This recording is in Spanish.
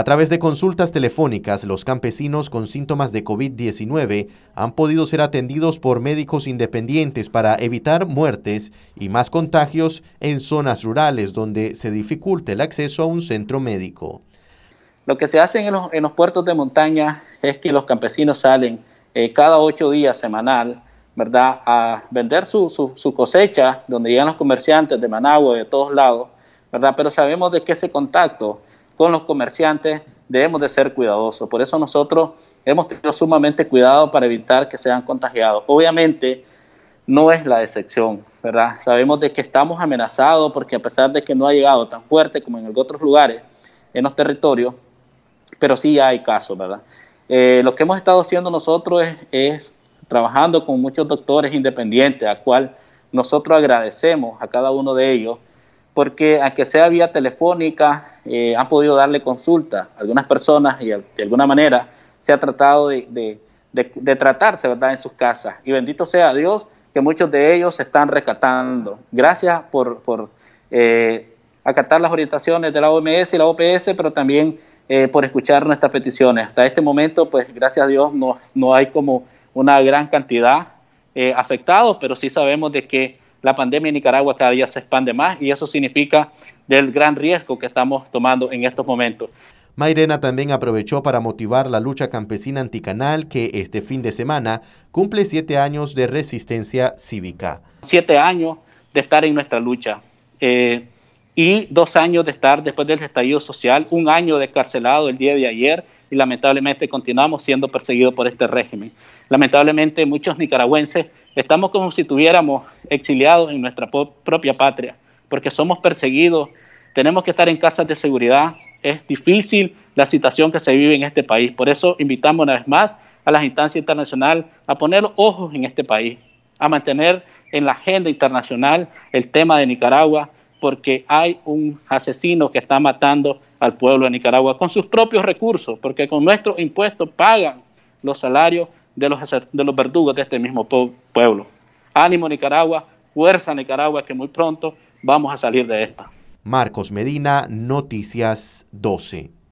A través de consultas telefónicas, los campesinos con síntomas de COVID-19 han podido ser atendidos por médicos independientes para evitar muertes y más contagios en zonas rurales donde se dificulta el acceso a un centro médico. Lo que se hace en los, puertos de montaña es que los campesinos salen eh, cada ocho días semanal ¿verdad? a vender su, cosecha, donde llegan los comerciantes de Managua y de todos lados, ¿verdad? pero sabemos de que ese contacto con los comerciantes, debemos de ser cuidadosos. Por eso nosotros hemos tenido sumamente cuidado para evitar que sean contagiados. Obviamente no es la excepción, ¿verdad? Sabemos de que estamos amenazados porque a pesar de que no ha llegado tan fuerte como en otros lugares, en los territorios, pero sí hay casos, ¿verdad? Eh, lo que hemos estado haciendo nosotros es, es trabajando con muchos doctores independientes, a cual nosotros agradecemos a cada uno de ellos, porque aunque sea vía telefónica, eh, han podido darle consulta a algunas personas y de alguna manera se ha tratado de, tratarse ¿verdad? en sus casas. Y bendito sea Dios que muchos de ellos se están rescatando. Gracias por, eh, acatar las orientaciones de la OMS y la OPS, pero también eh, por escuchar nuestras peticiones. Hasta este momento, pues gracias a Dios no, no hay como una gran cantidad afectados, pero sí sabemos de que la pandemia en Nicaragua cada día se expande más y eso significa del gran riesgo que estamos tomando en estos momentos. Mairena también aprovechó para motivar la lucha campesina anticanal que este fin de semana cumple siete años de resistencia cívica. Siete años de estar en nuestra lucha eh, y dos años de estar después del estallido social, un año descarcelado el día de ayer y lamentablemente continuamos siendo perseguidos por este régimen. Lamentablemente muchos nicaragüenses estamos como si tuviéramos exiliados en nuestra propia patria, porque somos perseguidos, tenemos que estar en casas de seguridad, es difícil la situación que se vive en este país. Por eso invitamos una vez más a las instancias internacionales a poner ojos en este país, a mantener en la agenda internacional el tema de Nicaragua, porque hay un asesino que está matando al pueblo de Nicaragua con sus propios recursos, porque con nuestros impuestos pagan los salarios de los, de los verdugos de este mismo pueblo. Ánimo Nicaragua, fuerza Nicaragua, que muy pronto vamos a salir de esta. Marcos Medina, Noticias 12.